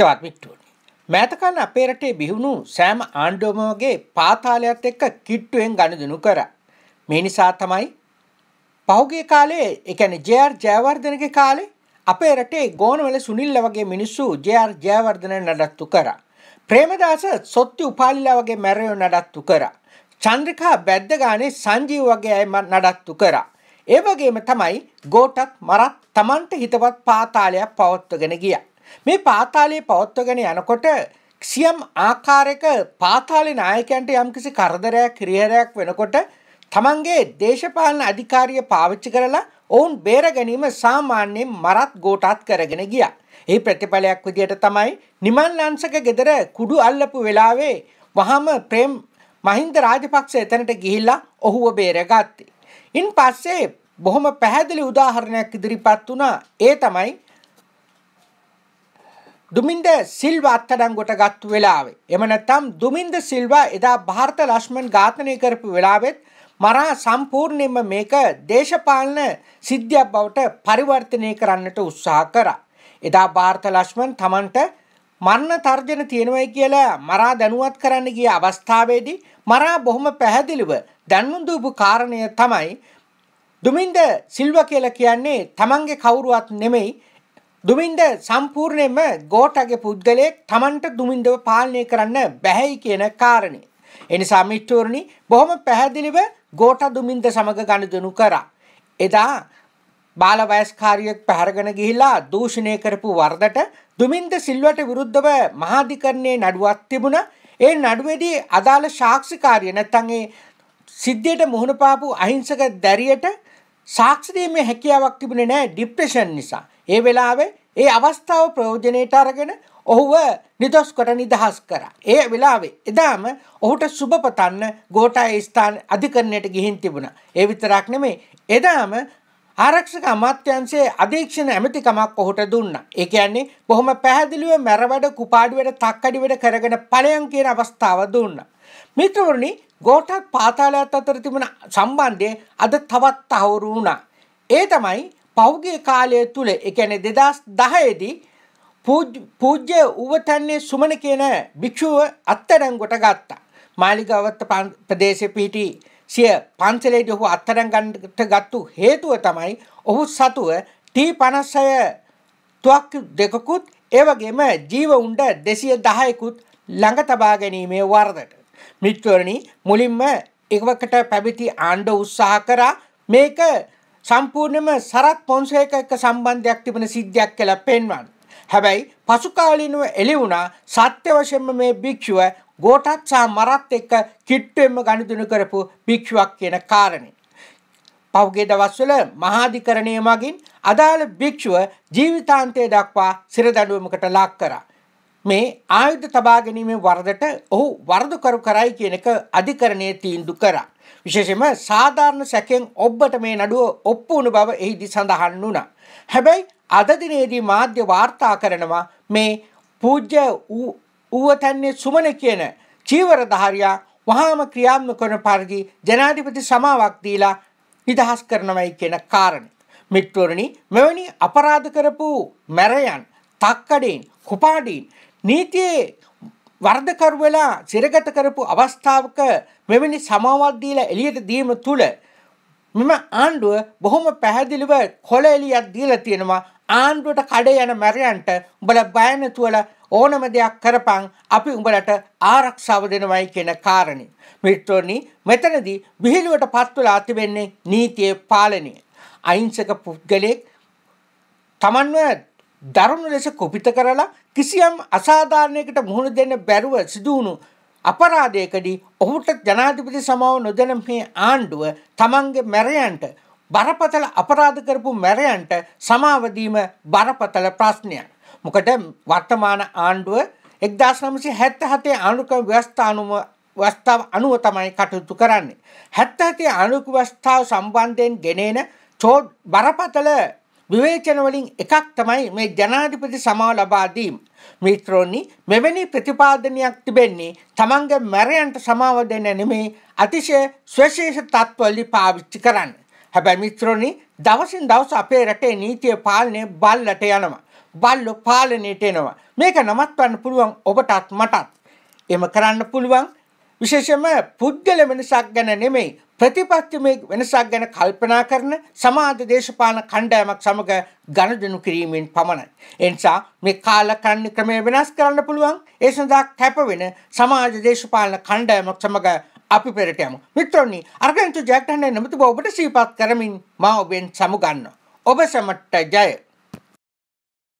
තවත් මිට්ටුවනි. මෑතකන් අපේ රටේ බිහුණු සෑම ආණ්ඩුවම වගේ පාතාලයත් එක්ක කිට්ටුවෙන් ගනුදෙනු කරා. මේ නිසා තමයි පහුගිය කාලේ ඒ කියන්නේ ජේ.ආර්. ජයවර්ධනගේ කාලේ අපේ රටේ ගෝනවල සුනිල්ල වගේ මිනිස්සු ජේ.ආර්. ජයවර්ධන නඩත්තු කරා. ප්‍රේමදාස සොත්ති උපාලිලා වගේ මැරයෝ නඩත්තු කරා. චන්ද්‍රිකා බැද්දගානේ සංජීව වගේ අය නඩත්තු කරා. ඒ වගේම තමයි ගෝටත් මරත් Tamanට හිතවත් පාතාලයක් පවත්වගෙන ගියා. මේ පාතාලයේ පවත්වගෙන යනකොට සියම් ආකාරයක පාතාලි නායකයන්ට යම්කිසි කරදරයක් ක්‍රියරයක් වෙනකොට තමන්ගේ දේශපාලන අධිකාරිය පාවිච්චි කරලා ඔවුන් බේර ගැනීම සාමාන්‍යයෙන් මරත් ගෝටාත් කරගෙන ගියා. ඒ ප්‍රතිඵලයක් විදියට තමයි නිමල් ලංසක ගෙදර කුඩු අල්ලපු වෙලාවේ වහම ප්‍රේම් මහින්ද රාජපක්ෂ එතනට ගිහිල්ලා ඔහුව බේරගත්තේ. ඉන් පස්සේ බොහොම පැහැදිලි උදාහරණයක් ඉදිරිපත් වුණා. ඒ තමයි දුමින්ද සිල්වා අත්අඩංගුවට ගත්තු වෙලාවේ එම නැත්නම් දුමින්ද සිල්වා එදා ಭಾರತ ලක්ෂ්මන් ඝාතනය කරපු වෙලාවෙත් මරා සම්පූර්ණයෙන්ම මේක දේශපාලන සිද්ධියක් බවට පරිවර්තනය කරන්නට උත්සාහ කරා. එදා ಭಾರತ ලක්ෂ්මන් තමන්ට මරණ තර්ජන තියෙනවයි කියලා මරා දැනුවත් කරන්න ගිය අවස්ථාවේදී මරා බොහොම පැහැදිලිව දැනුම් දීපු කාරණය තමයි දුමින්ද සිල්වා කියලා කියන්නේ තමන්ගේ කවුරුවත් නෙමෙයි දුමින්ද සම්පූර්ණයෙන්ම ගෝටගේ පුද්ගලයෙක් Tamanට දුමින්දව පාලනය කරන්න බැහැයි කියන කාරණේ. එනිසා මිත්‍රෝරණි බොහොම පැහැදිලිව ගෝට දුමින්ද සමග ගනුදෙනු කරා. එදා බාල වයස්කාරියෙක් පැහැරගෙන ගිහිලා දූෂණය කරපු වරදට දුමින්ද සිල්වට විරුද්ධව මහාධිකරණයේ නඩුවක් තිබුණා. ඒ නඩුවේදී අදාළ සාක්ෂිකාරිය නැත්නම් ඒ සිද්ධියට මුහුණ පාපු අහිංසක දැරියට සාක්ෂි දීමේ හැකියාවක් තිබුණේ නැහැ ડિප්‍රෙෂන් නිසා. ඒ වෙලාවේ ඒ අවස්ථාව ප්‍රයෝජනෙට අරගෙන ඔහුව නිදොස් කොට නිදහස් කරා. ඒ වෙලාවේ එදාම ඔහුට සුබපතන්න ගෝඨාය ස්ථාන අධිකරණයට ගිහින් තිබුණා. ඒ විතරක් නෙමෙයි එදාම ආරක්ෂක අමාත්‍යංශයේ අධීක්ෂණ ඇමතිකමක් ඔහුට දුන්නා. ඒ කියන්නේ බොහොම පැහැදිලිව මැරවඩ කුපාඩුවේට තක්කඩි වැඩ කරගෙන ඵලයන් කියන අවස්ථාව දුන්නා. මිත්‍රවරුනි ගෝඨත් පාතාලයත් අතර තිබුණ සම්බන්ධය අද තවත් තහවුරු වුණා. ඒ තමයි පෞගේ කාලය තුල ඒ කියන්නේ 2010 දී පූජ්‍ය උවතන්නේ සුමන කියන භික්ෂුව අත්අඩංගුවට ගත්තා. මාලිගාවත් ප්‍රදේශයේ පිහිටි සිය පන්සලේදී ඔහු අත්අඩංගුවට ගත්තු හේතුව තමයි ඔහු සතුව T56 තුවක් දෙකකුත් ඒ වගේම ජීව උණ්ඩ 210කුත් ළඟ තබා ගැනීමේ වරදට මිත්‍රවරණි මුලින්ම එකවකට පැවති ආණ්ඩ උත්සාහ කරා මේක සම්පූර්ණයෙන්ම සරත් පොන්සේක එක්ක සම්බන්ධයක් තිබෙන සිද්ධියක් කියලා පෙන්වන්නේ. හැබැයි පසුකාලීනව එළිවුණා සත්‍ය වශයෙන්ම මේ භික්ෂුව ගෝඨත් සහ මරත් එක්ක කිට්ටුවෙන්ම ගනුදෙනු කරපු භික්ෂුවක් කියන කාරණේ. පහුගිය දවස්වල මහාධිකරණය මගින් අදාළ භික්ෂුව ජීවිතාන්තය දක්වා සිරදඬුවමකට ලක් කරා. මේ ආයුධ තබා ගැනීමේ වරදට ඔහු වරදකරු කරයි කියන එක අධිකරණයේ තීන්දුව කරා. විශේෂයෙන්ම සාධාරණ සැකෙන් ඔබට මේ නඩුව ඔප්පු වුණු බව එහිදී සඳහන් වුණා. හැබැයි අද දිනේදී මාධ්‍ය වාර්තා කරනවා මේ පූජ්‍ය ඌවතන්නේ සුමන කියන චීවරධාරියා වහාම ක්‍රියාත්මක කරන පරිදි ජනාධිපති සමාවක් දීලා නිදහස් කරනවයි කියන කාරණේ. මිත්‍රවරණි මෙවැනි අපරාධ කරපු මැරයන් තක්කඩින් කුපාඩින් නීතියේ වර්ධකරු වෙලා සිරගත කරපු අවස්ථාවක මෙවැනි සමාවක් දීලා එළියට දීම තුළ මෙම ආණ්ඩුව බොහොම පැහැදිලිව කොළ එළියක් දීලා තියෙනවා ආණ්ඩුවට කඩේ යන මැරයන්ට උඹලා බය නැතුවල ඕනම දෙයක් කරපන් අපි උඹලට ආරක්ෂාව දෙනවයි කියන කාරණේ මිත්‍රෝනි මෙතනදී විහිළුවට පත් වෙලා තිබෙන්නේ නීතියේ පාලනය අහිංසක පුද්ගලෙක් තමන්ව දරුණු ලෙස කොපිත කරලා කිසියම් අසාධාරණයකට මුහුණ දෙන්න බැරුව සිදුවුණු අපරාධයකදී ඔහුට ජනාධිපති සමාව නොදැන මේ ආණ්ඩුව තමන්ගේ මැරයන්ට බරපතල අපරාධ කරපු මැරයන්ට සමාවදීම බරපතල ප්‍රශ්නයක්. මොකද වර්තමාන ආණ්ඩුව එක්දස් නමසි හැත්ත හතේ ආණුකම ව්‍යවස්ථානුව වස්ථාව අනුව තමයි කටයුතු කරන්නේ. හැත්තහතේ අනුක වස්ථාව සම්බන්ධයෙන් ගෙනන චෝ බරපතල විවේචනවලින් එකක් තමයි මේ ජනාධිපති සමාව ලබාදීම්. මිත්‍රෝනි මෙවැනි ප්‍රතිපාදනයක් තිබෙන්නේ තමන්ගේ මැරයන්ට සමාව දෙන නෙමේ අතිශය ස්වශේෂ තත්ත්වලි පාවිච්චි කරන්න. හැබැයි මිත්‍රෝනි දවසින් දවස අපේ රටේ නීතිය පාලනය බල්ලට යනවා. බල්ලො පාලනයට එනවා. මේක නමත්වන්න පුළුවන් ඔබටත් මටත්. එම කරන්න පුළුවන් විශේෂම පුද්ගල මිනිසක් ගැන නෙමෙයි ප්‍රතිපත්තිමය වෙනසක් ගැන කල්පනා කරන සමාජ දේශපාලන කණ්ඩායමක් සමග ගනුදෙනු කිරීමෙන් පමණයි. එනිසා මේ කාලකන්ණි ක්‍රමය වෙනස් කරන්න පුළුවන්. ඒ සඳහා කැපවෙන සමාජ දේශපාලන කණ්ඩායමක් සමග අපි පෙරට යමු. මිත්‍රෝනි, අර්ගන්තු ජයග්‍රහණය නමුතුව ඔබට සිහිපත් කරමින් මා ඔබෙන් සමුගන්නවා. ඔබ සමට ජය.